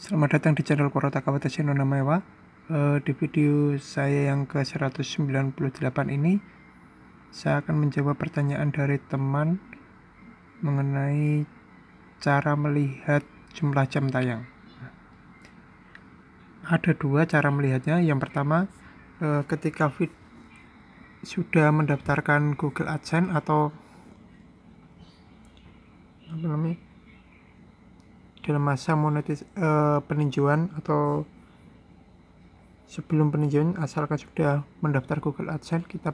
Selamat datang di channel Kurota Kawatashi no Mewa eh, di video saya yang ke-198 ini, saya akan menjawab pertanyaan dari teman mengenai cara melihat jumlah jam tayang. Ada dua cara melihatnya. Yang pertama, eh, ketika vid sudah mendaftarkan Google AdSense atau apa namanya dalam masa monetis uh, peninjauan atau sebelum peninjauan asalkan sudah mendaftar Google AdSense kita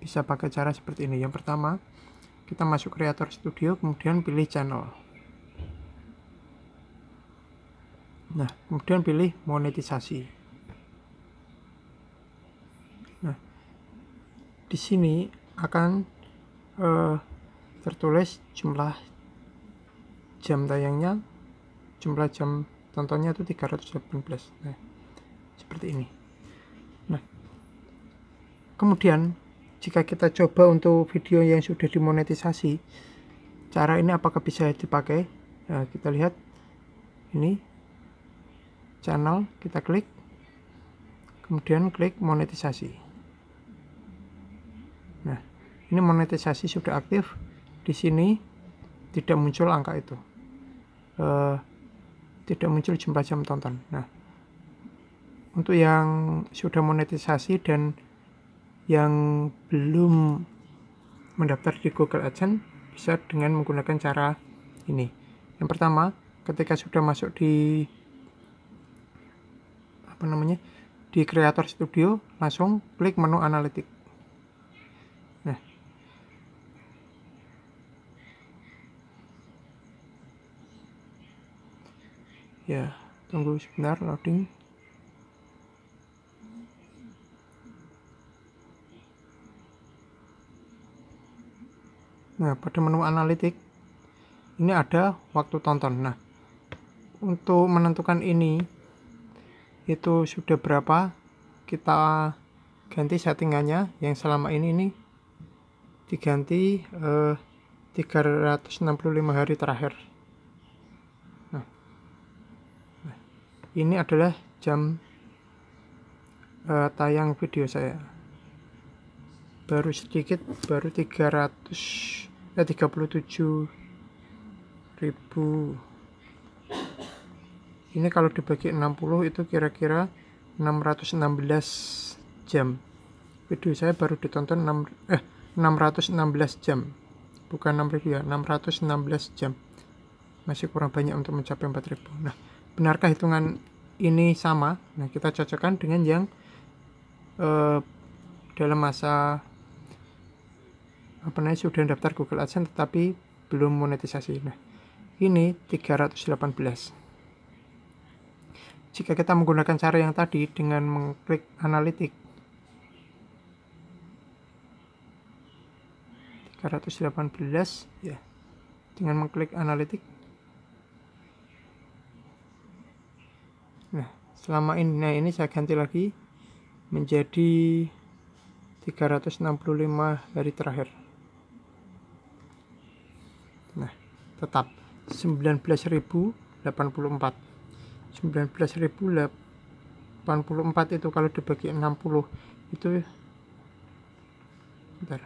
bisa pakai cara seperti ini yang pertama kita masuk Creator Studio kemudian pilih channel nah kemudian pilih monetisasi nah di sini akan uh, tertulis jumlah jam tayangnya jumlah jam tontonnya itu 318 nah seperti ini nah kemudian jika kita coba untuk video yang sudah dimonetisasi cara ini apakah bisa dipakai nah, kita lihat ini channel kita klik kemudian klik monetisasi nah ini monetisasi sudah aktif di sini tidak muncul angka itu uh, tidak muncul jumlah jam tonton. Nah, untuk yang sudah monetisasi dan yang belum mendaftar di Google AdSense bisa dengan menggunakan cara ini. Yang pertama, ketika sudah masuk di apa namanya? di Creator Studio, langsung klik menu analitik. ya tunggu sebentar loading nah pada menu analitik ini ada waktu tonton nah untuk menentukan ini itu sudah berapa kita ganti settingannya yang selama ini ini diganti eh, 365 hari terakhir ini adalah jam uh, tayang video saya baru sedikit baru 300 eh, 37 ribu ini kalau dibagi 60 itu kira-kira 616 jam video saya baru ditonton 6, eh, 616 jam bukan 6000 ya 616 jam masih kurang banyak untuk mencapai 4000 nah benarkah hitungan ini sama? Nah, kita cocokkan dengan yang uh, dalam masa apa namanya sudah daftar Google AdSense tetapi belum monetisasi. Nah, ini 318. Jika kita menggunakan cara yang tadi dengan mengklik analitik 318 ya. Dengan mengklik analitik nah selama ini nah ini saya ganti lagi menjadi 365 hari terakhir nah tetap 19.084 19.084 itu kalau dibagi 60 itu bentar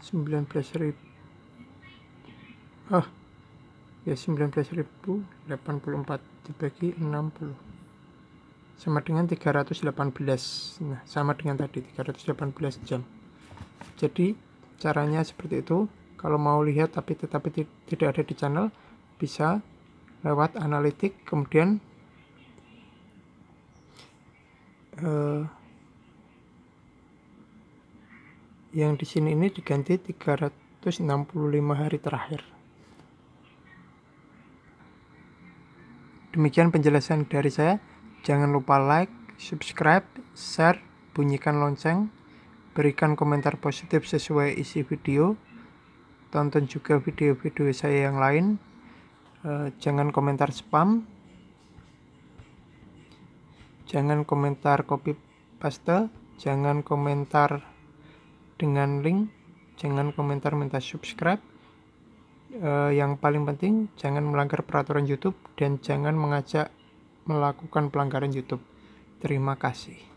19.000 ah oh, ya 19.084 dibagi 60 sama dengan 318 nah sama dengan tadi 318 jam jadi caranya seperti itu kalau mau lihat tapi tetapi tidak ada di channel bisa lewat analitik kemudian uh, yang di sini ini diganti 365 hari terakhir Demikian penjelasan dari saya. Jangan lupa like, subscribe, share, bunyikan lonceng, berikan komentar positif sesuai isi video, tonton juga video-video saya yang lain. Eh, jangan komentar spam, jangan komentar copy paste, jangan komentar dengan link, jangan komentar minta subscribe eh, yang paling penting jangan melanggar peraturan YouTube dan jangan mengajak melakukan pelanggaran YouTube. Terima kasih.